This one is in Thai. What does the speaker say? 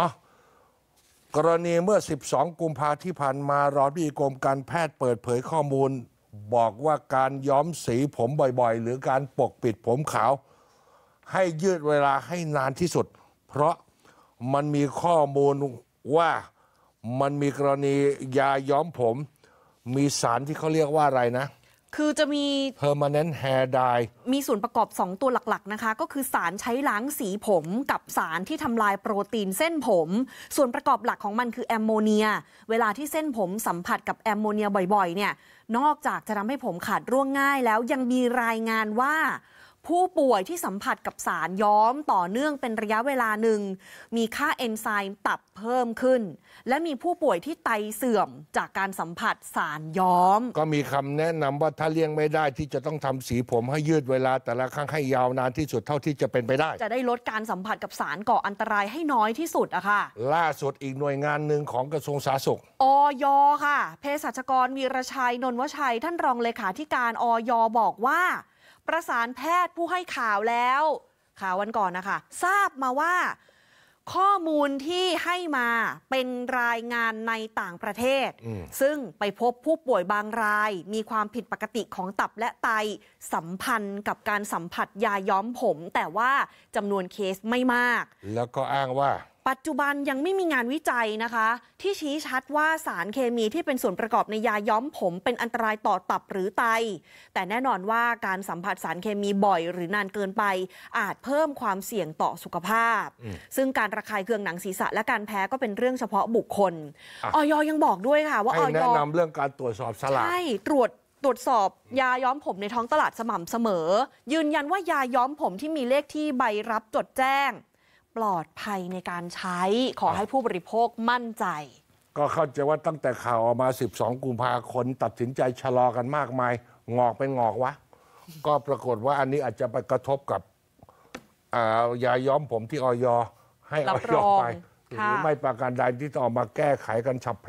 อากรณีเมื่อ 12 กุมภาที่ผ่านมารอดีกรมการแพทย์เปิดเผยข้อมูล บอกว่าการย้อมสีผมบ่อยๆ หรือการปกปิดผมขาว ให้ยืดเวลาให้นานที่สุด เพราะมันมีข้อมูลว่ามันมีกรณียาย้อมผมมีสารที่เขาเรียกว่าอะไรนะคือจะมี permanent hair dye มีส่วนประกอบ 2 ตัวหลักๆนะคะ ก็คือสารใช้ล้างสีผมกับสารที่ทำลายโปรตีนเส้นผม ส่วนประกอบหลักของมันคือแอมโมเนีย เวลาที่เส้นผมสัมผัสกับแอมโมเนียบ่อย ๆ เนี่ยนอกจากจะทำให้ผมขาดร่วงง่ายแล้วยังมีรายงานว่าผู้ป่วยที่สัมผัสกับสารย้อมต่อเนื่องเป็นระยะเวลาหนึ่งมีค่าเอนไซม์ตับเพิ่มขึ้น และมีผู้ป่วยที่ไตเสื่อมจากการสัมผัสสารย้อม ก็มีคำแนะนำว่าถ้าเลี่ยงไม่ได้ที่จะต้องทำสีผมให้ยืดเวลา แต่ละครั้งให้ยาวนานที่สุดเท่าที่จะเป็นไปได้ จะได้ลดการสัมผัสกับสารก่ออันตรายให้น้อยที่สุดอะค่ะ ล่าสุดอีกหน่วยงานหนึ่งของกระทรวงสาธารณสุขอยค่ะเภสัชกรวีรชัยนนวชัยท่านรองเลขาธิการอยบอกว่าประสานแพทย์ผู้ให้ข่าวแล้ว ข่าววันก่อนนะคะ ทราบมาว่าข้อมูลที่ให้มาเป็นรายงานในต่างประเทศ ซึ่งไปพบผู้ป่วยบางรายมีความผิดปกติของตับและไต สัมพันธ์กับการสัมผัสยาย้อมผม แต่ว่าจำนวนเคสไม่มาก แล้วก็อ้างว่าปัจจุบันยังไม่มีงานวิจัยนะคะ ที่ชี้ชัดว่าสารเคมีที่เป็นส่วนประกอบในยาย้อมผมเป็นอันตรายต่อตับหรือไต แต่แน่นอนว่าการสัมผัสสารเคมีบ่อยหรือนานเกินไป อาจเพิ่มความเสี่ยงต่อสุขภาพ ซึ่งการระคายเคืองหนังศีรษะและการแพ้ก็เป็นเรื่องเฉพาะบุคคลออยยังบอกด้วยค่ะ ว่าออยแนะนำเรื่องการตรวจสอบสลากใช่ตรวจตรวจสอบยาย้อมผมในท้องตลาดสม่ำเสมอ ยืนยันว่ายาย้อมผมที่มีเลขที่ใบรับจดแจ้งปลอดภัยในการใช้ขอให้ผู้บริโภคมั่นใจ ก็เข้าใจว่าตั้งแต่ข่าวออกมา 12 กุมภาคน ตัดสินใจชะลอกันมากมาย งอกเป็นงอกวะ ก็ปรากฏว่าอันนี้อาจจะไปกระทบกับ ยาย้อมผมที่ออยให้ออยไป หรือไม่ประการใดที่ต้องมาแก้ไขกันฉับพลัน